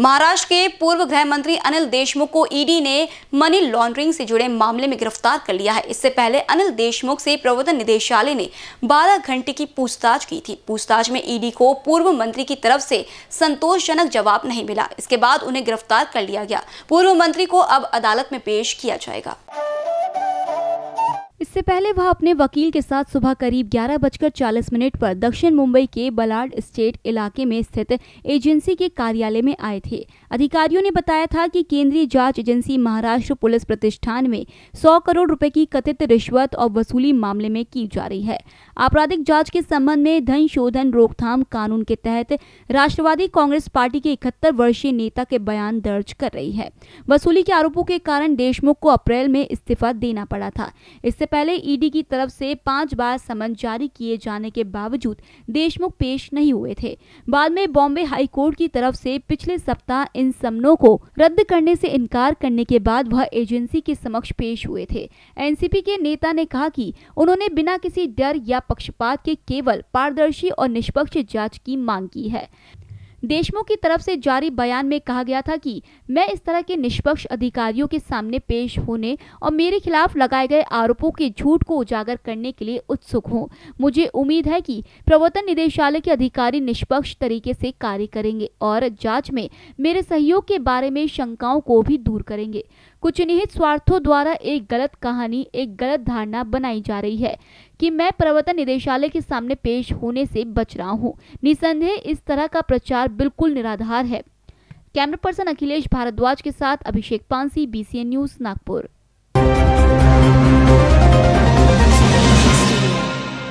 महाराष्ट्र के पूर्व गृह मंत्री अनिल देशमुख को ईडी ने मनी लॉन्ड्रिंग से जुड़े मामले में गिरफ्तार कर लिया है इससे पहले अनिल देशमुख से प्रवर्तन निदेशालय ने 12 घंटे की पूछताछ की थी पूछताछ में ईडी को पूर्व मंत्री की तरफ से संतोषजनक जवाब नहीं मिला इसके बाद उन्हें गिरफ्तार कर लिया गया पूर्व मंत्री को अब अदालत में पेश किया जाएगा इससे पहले वह अपने वकील के साथ सुबह करीब ग्यारह बजकर चालीस मिनट पर दक्षिण मुंबई के बलार्ड स्टेट इलाके में स्थित एजेंसी के कार्यालय में आए थे अधिकारियों ने बताया था कि केंद्रीय जांच एजेंसी महाराष्ट्र पुलिस प्रतिष्ठान में सौ करोड़ रुपए की कथित रिश्वत और वसूली मामले में की जा रही है आपराधिक जाँच के संबंध में धन शोधन रोकथाम कानून के तहत राष्ट्रवादी कांग्रेस पार्टी के इकहत्तर वर्षीय नेता के बयान दर्ज कर रही है वसूली के आरोपों के कारण देशमुख को अप्रैल में इस्तीफा देना पड़ा था इससे पहले पहले ईडी की तरफ से पांच बार समन जारी किए जाने के बावजूद देशमुख पेश नहीं हुए थे बाद में बॉम्बे हाईकोर्ट की तरफ से पिछले सप्ताह इन समनों को रद्द करने से इनकार करने के बाद वह एजेंसी के समक्ष पेश हुए थे एनसीपी के नेता ने कहा कि उन्होंने बिना किसी डर या पक्षपात के केवल पारदर्शी और निष्पक्ष जांच की मांग की है देशमुख की तरफ से जारी बयान में कहा गया था कि मैं इस तरह के निष्पक्ष अधिकारियों के सामने पेश होने और मेरे खिलाफ लगाए गए आरोपों के झूठ को उजागर करने के लिए उत्सुक हूं मुझे उम्मीद है कि प्रवर्तन निदेशालय के अधिकारी निष्पक्ष तरीके से कार्य करेंगे और जांच में मेरे सहयोग के बारे में शंकाओं को भी दूर करेंगे कुछ निहित स्वार्थों द्वारा एक गलत कहानी एक गलत धारणा बनाई जा रही है कि मैं प्रवर्तन निदेशालय के सामने पेश होने से बच रहा हूँ निसंदेह इस तरह का प्रचार आधार बिल्कुल निराधार है कैमरा पर्सन अखिलेश भारद्वाज के साथ अभिषेक पांसी बीसीएन न्यूज नागपुर